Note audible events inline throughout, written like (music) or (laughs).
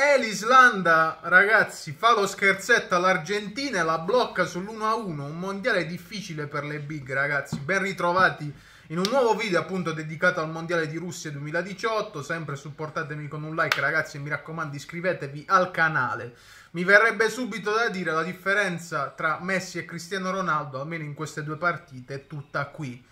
E l'Islanda, ragazzi, fa lo scherzetto all'Argentina e la blocca sull'1-1. Un mondiale difficile per le big, ragazzi. Ben ritrovati in un nuovo video appunto dedicato al mondiale di Russia 2018. Sempre supportatemi con un like, ragazzi, e mi raccomando iscrivetevi al canale. Mi verrebbe subito da dire la differenza tra Messi e Cristiano Ronaldo, almeno in queste due partite, è tutta qui.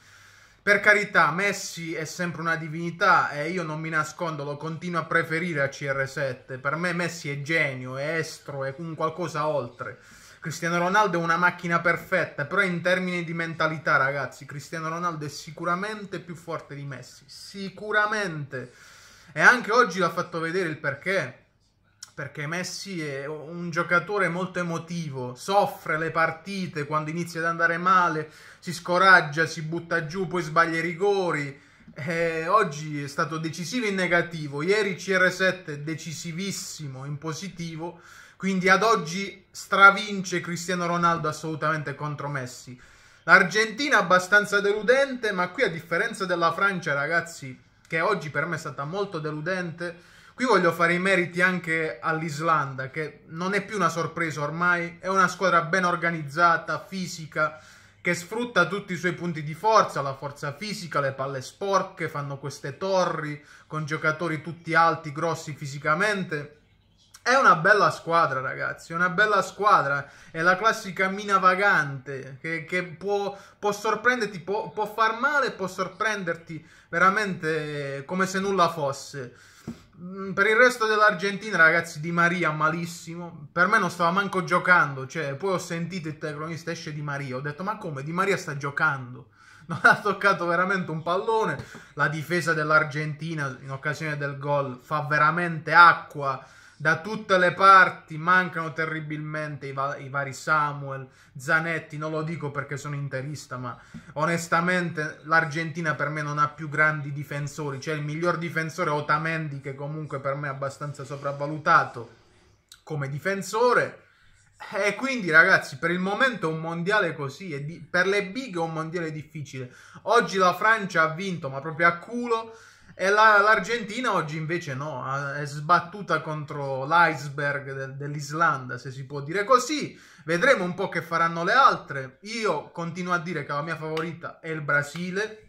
Per carità, Messi è sempre una divinità e eh, io non mi nascondo, lo continuo a preferire a CR7. Per me Messi è genio, è estro, è un qualcosa oltre. Cristiano Ronaldo è una macchina perfetta, però in termini di mentalità, ragazzi, Cristiano Ronaldo è sicuramente più forte di Messi, sicuramente. E anche oggi l'ha fatto vedere il perché perché Messi è un giocatore molto emotivo, soffre le partite quando inizia ad andare male, si scoraggia, si butta giù, poi sbaglia i rigori. Eh, oggi è stato decisivo in negativo, ieri CR7 decisivissimo in positivo, quindi ad oggi stravince Cristiano Ronaldo assolutamente contro Messi. L'Argentina abbastanza deludente, ma qui a differenza della Francia, ragazzi, che oggi per me è stata molto deludente, Qui voglio fare i meriti anche all'Islanda, che non è più una sorpresa ormai, è una squadra ben organizzata, fisica, che sfrutta tutti i suoi punti di forza, la forza fisica, le palle sporche, fanno queste torri con giocatori tutti alti, grossi fisicamente. È una bella squadra, ragazzi, è una bella squadra, è la classica mina vagante che, che può, può, sorprenderti, può, può far male, può sorprenderti veramente come se nulla fosse. Mm, per il resto dell'Argentina, ragazzi, Di Maria malissimo. Per me non stava manco giocando. Cioè, poi ho sentito il telecronista esce Di Maria. Ho detto, ma come? Di Maria sta giocando. (laughs) non ha toccato veramente un pallone. La difesa dell'Argentina in occasione del gol fa veramente acqua da tutte le parti. Mancano terribilmente i, va i, vari Samuel, Zanetti. Non lo dico perché sono interista, ma onestamente l'Argentina per me non ha più grandi difensori. C'è il miglior difensore Otamendi, che comunque per me è abbastanza sopravvalutato come difensore e eh, quindi ragazzi, per il momento è un mondiale così, di... per le big è un mondiale difficile. Oggi la Francia ha vinto, ma proprio a culo, e la... l'Argentina oggi invece no, è sbattuta contro l'iceberg de... dell'Islanda, se si può dire così. Vedremo un po' che faranno le altre. Io continuo a dire che la mia favorita è il Brasile,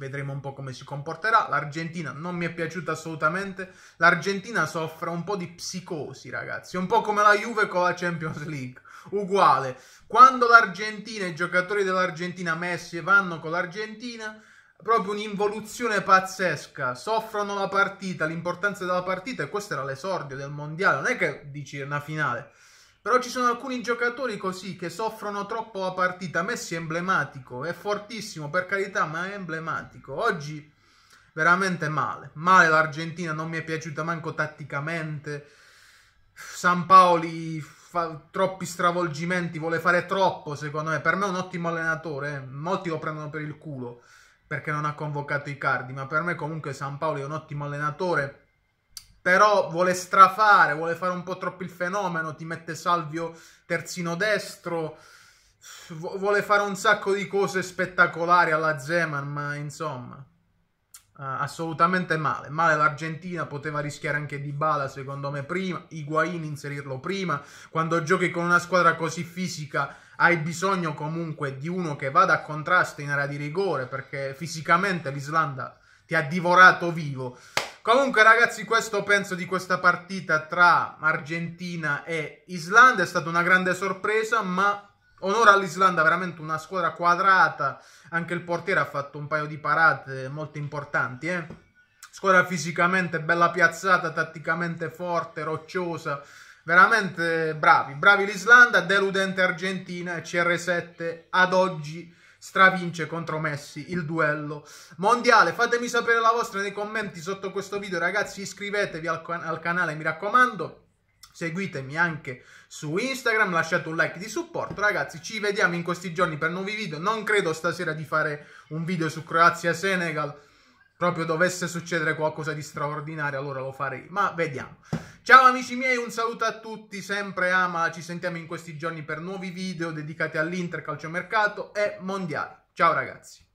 Vedremo un po' come si comporterà. L'Argentina non mi è piaciuta assolutamente. L'Argentina soffre un po' di psicosi, ragazzi. Un po' come la Juve con la Champions League. Uguale. Quando l'Argentina, i giocatori dell'Argentina, Messi, vanno con l'Argentina, proprio un'involuzione pazzesca. Soffrono la partita, l'importanza della partita. E questo era l'esordio del mondiale. Non è che dici una finale però ci sono alcuni giocatori così che soffrono troppo la partita. Messi è emblematico, è fortissimo per carità, ma è emblematico. Oggi veramente male. Male l'Argentina, non mi è piaciuta manco tatticamente. San Paoli fa troppi stravolgimenti, vuole fare troppo secondo me. Per me è un ottimo allenatore, eh. molti lo prendono per il culo perché non ha convocato i cardi, ma per me comunque San Paoli è un ottimo allenatore però vuole strafare, vuole fare un po' troppo il fenomeno, ti mette Salvio terzino destro, vuole fare un sacco di cose spettacolari alla Zeman, ma insomma... Uh, assolutamente male. Male l'Argentina, poteva rischiare anche di Bala secondo me prima, Higuain inserirlo prima. Quando giochi con una squadra così fisica hai bisogno comunque di uno che vada a contrasto in area di rigore perché fisicamente l'Islanda ti ha divorato vivo. Comunque, ragazzi, questo penso di questa partita tra Argentina e Islanda. È stata una grande sorpresa, ma onore all'Islanda, veramente una squadra quadrata. Anche il portiere ha fatto un paio di parate molto importanti, eh. Squadra fisicamente bella piazzata, tatticamente forte, rocciosa. Veramente bravi, bravi l'Islanda, deludente Argentina e CR7 ad oggi stravince contro Messi il duello mondiale. Fatemi sapere la vostra nei commenti sotto questo video, ragazzi. Iscrivetevi al, can al canale, mi raccomando. Seguitemi anche su Instagram, lasciate un like di supporto. Ragazzi, ci vediamo in questi giorni per nuovi video. Non credo stasera di fare un video su Croazia-Senegal. Proprio dovesse succedere qualcosa di straordinario, allora lo farei. Ma vediamo. Ciao amici miei, un saluto a tutti, sempre Ama, ci sentiamo in questi giorni per nuovi video dedicati all'Inter, calciomercato e mondiali. Ciao ragazzi!